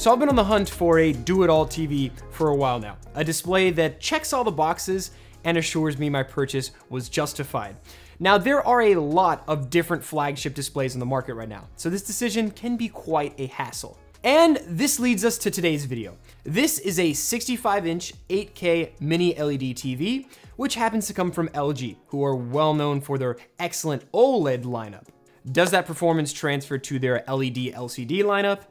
So I've been on the hunt for a do-it-all TV for a while now, a display that checks all the boxes and assures me my purchase was justified. Now, there are a lot of different flagship displays on the market right now, so this decision can be quite a hassle. And this leads us to today's video. This is a 65 inch 8K mini LED TV, which happens to come from LG, who are well known for their excellent OLED lineup. Does that performance transfer to their LED LCD lineup?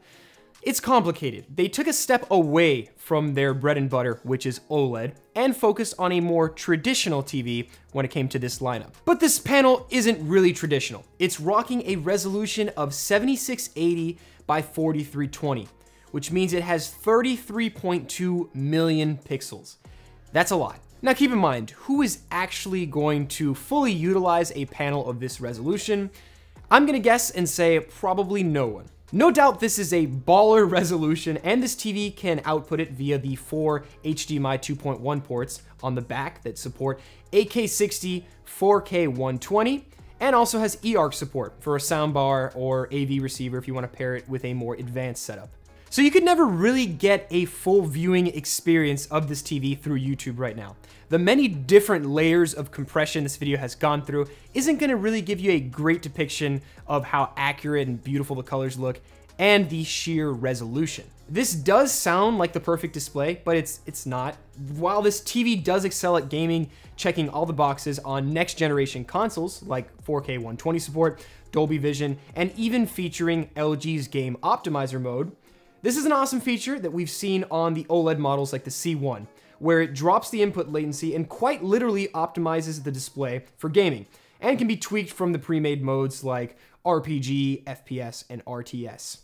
It's complicated. They took a step away from their bread and butter, which is OLED, and focused on a more traditional TV when it came to this lineup. But this panel isn't really traditional. It's rocking a resolution of 7680 by 4320, which means it has 33.2 million pixels. That's a lot. Now keep in mind, who is actually going to fully utilize a panel of this resolution? I'm gonna guess and say probably no one. No doubt this is a baller resolution and this TV can output it via the four HDMI 2.1 ports on the back that support 8K60, 4K 120, and also has eARC support for a soundbar or AV receiver if you want to pair it with a more advanced setup. So you could never really get a full viewing experience of this TV through YouTube right now. The many different layers of compression this video has gone through isn't gonna really give you a great depiction of how accurate and beautiful the colors look and the sheer resolution. This does sound like the perfect display, but it's it's not. While this TV does excel at gaming, checking all the boxes on next generation consoles like 4K 120 support, Dolby Vision, and even featuring LG's game optimizer mode, this is an awesome feature that we've seen on the OLED models like the C1, where it drops the input latency and quite literally optimizes the display for gaming, and can be tweaked from the pre-made modes like RPG, FPS, and RTS.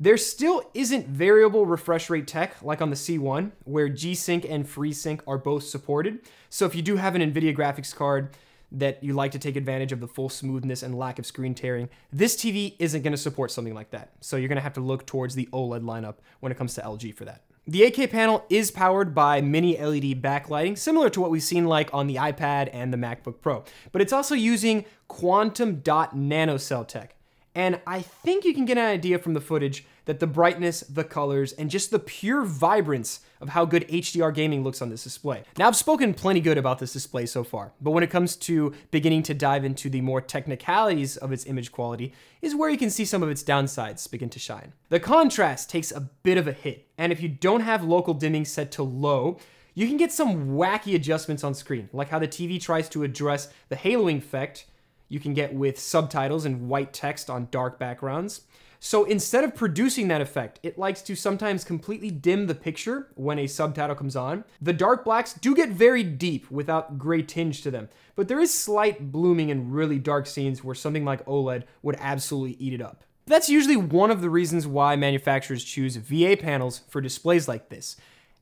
There still isn't variable refresh rate tech like on the C1, where G-Sync and FreeSync are both supported. So if you do have an NVIDIA graphics card, that you like to take advantage of the full smoothness and lack of screen tearing, this TV isn't going to support something like that. So you're going to have to look towards the OLED lineup when it comes to LG for that. The AK panel is powered by mini LED backlighting, similar to what we've seen like on the iPad and the MacBook Pro, but it's also using quantum dot nanocell tech. And I think you can get an idea from the footage that the brightness, the colors, and just the pure vibrance of how good HDR gaming looks on this display. Now I've spoken plenty good about this display so far, but when it comes to beginning to dive into the more technicalities of its image quality is where you can see some of its downsides begin to shine. The contrast takes a bit of a hit, and if you don't have local dimming set to low, you can get some wacky adjustments on screen, like how the TV tries to address the haloing effect you can get with subtitles and white text on dark backgrounds. So instead of producing that effect, it likes to sometimes completely dim the picture when a subtitle comes on. The dark blacks do get very deep without gray tinge to them, but there is slight blooming in really dark scenes where something like OLED would absolutely eat it up. That's usually one of the reasons why manufacturers choose VA panels for displays like this.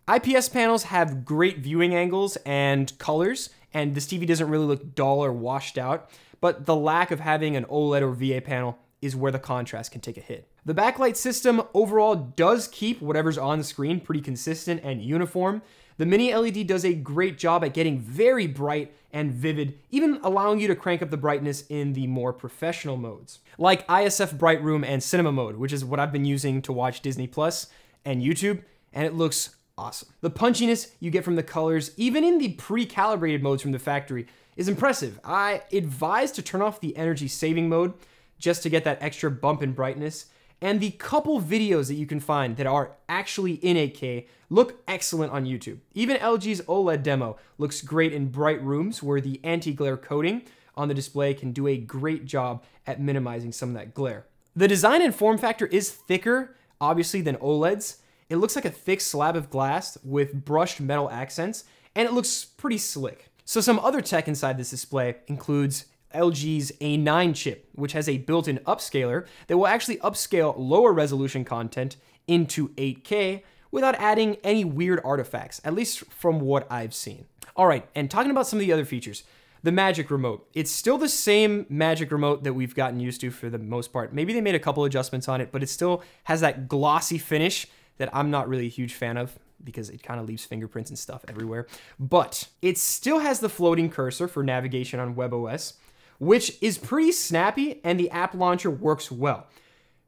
IPS panels have great viewing angles and colors, and this TV doesn't really look dull or washed out, but the lack of having an OLED or VA panel is where the contrast can take a hit. The backlight system overall does keep whatever's on the screen pretty consistent and uniform. The mini LED does a great job at getting very bright and vivid, even allowing you to crank up the brightness in the more professional modes, like ISF Bright Room and Cinema Mode, which is what I've been using to watch Disney Plus and YouTube, and it looks awesome. The punchiness you get from the colors, even in the pre-calibrated modes from the factory, is impressive. I advise to turn off the energy saving mode just to get that extra bump in brightness. And the couple videos that you can find that are actually in 8K look excellent on YouTube. Even LG's OLED demo looks great in bright rooms where the anti-glare coating on the display can do a great job at minimizing some of that glare. The design and form factor is thicker, obviously, than OLEDs. It looks like a thick slab of glass with brushed metal accents, and it looks pretty slick. So some other tech inside this display includes LG's A9 chip, which has a built in upscaler that will actually upscale lower resolution content into 8K without adding any weird artifacts, at least from what I've seen. All right, and talking about some of the other features, the Magic Remote. It's still the same Magic Remote that we've gotten used to for the most part. Maybe they made a couple adjustments on it, but it still has that glossy finish that I'm not really a huge fan of because it kind of leaves fingerprints and stuff everywhere. But it still has the floating cursor for navigation on WebOS which is pretty snappy and the app launcher works well.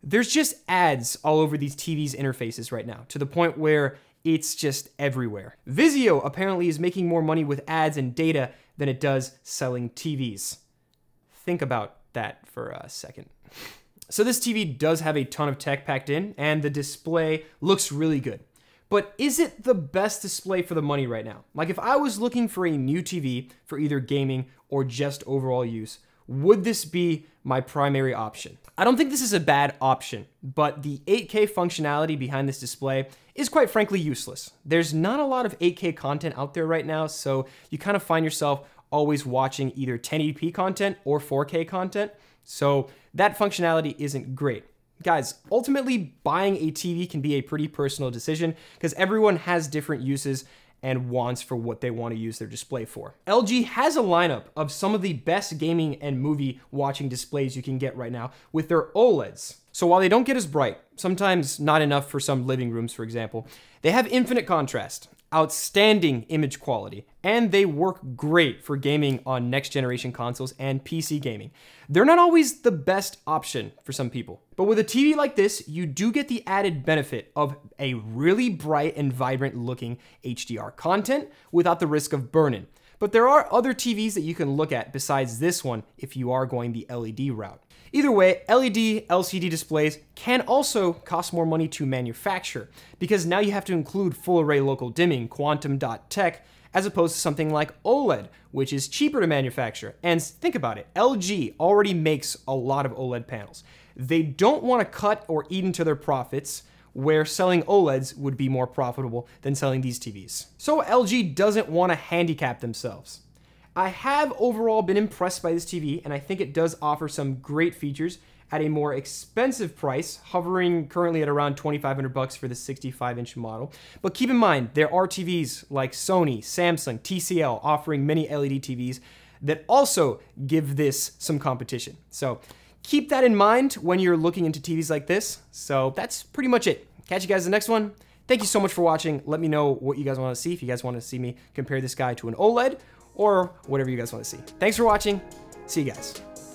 There's just ads all over these TV's interfaces right now to the point where it's just everywhere. Vizio apparently is making more money with ads and data than it does selling TVs. Think about that for a second. So this TV does have a ton of tech packed in and the display looks really good but is it the best display for the money right now? Like if I was looking for a new TV for either gaming or just overall use, would this be my primary option? I don't think this is a bad option, but the 8K functionality behind this display is quite frankly useless. There's not a lot of 8K content out there right now, so you kind of find yourself always watching either 1080p content or 4K content, so that functionality isn't great. Guys, ultimately buying a TV can be a pretty personal decision because everyone has different uses and wants for what they want to use their display for. LG has a lineup of some of the best gaming and movie watching displays you can get right now with their OLEDs. So while they don't get as bright, sometimes not enough for some living rooms, for example, they have infinite contrast, outstanding image quality, and they work great for gaming on next generation consoles and PC gaming. They're not always the best option for some people, but with a TV like this, you do get the added benefit of a really bright and vibrant looking HDR content without the risk of burning. But there are other TVs that you can look at besides this one if you are going the LED route. Either way, LED, LCD displays can also cost more money to manufacture, because now you have to include full array local dimming, quantum.tech, as opposed to something like OLED, which is cheaper to manufacture. And think about it, LG already makes a lot of OLED panels. They don't want to cut or eat into their profits, where selling OLEDs would be more profitable than selling these TVs. So LG doesn't want to handicap themselves. I have overall been impressed by this TV, and I think it does offer some great features at a more expensive price, hovering currently at around 2500 bucks for the 65-inch model. But keep in mind, there are TVs like Sony, Samsung, TCL offering many LED TVs that also give this some competition. So keep that in mind when you're looking into TVs like this. So that's pretty much it. Catch you guys in the next one. Thank you so much for watching. Let me know what you guys want to see. If you guys want to see me compare this guy to an OLED or whatever you guys want to see. Thanks for watching. See you guys.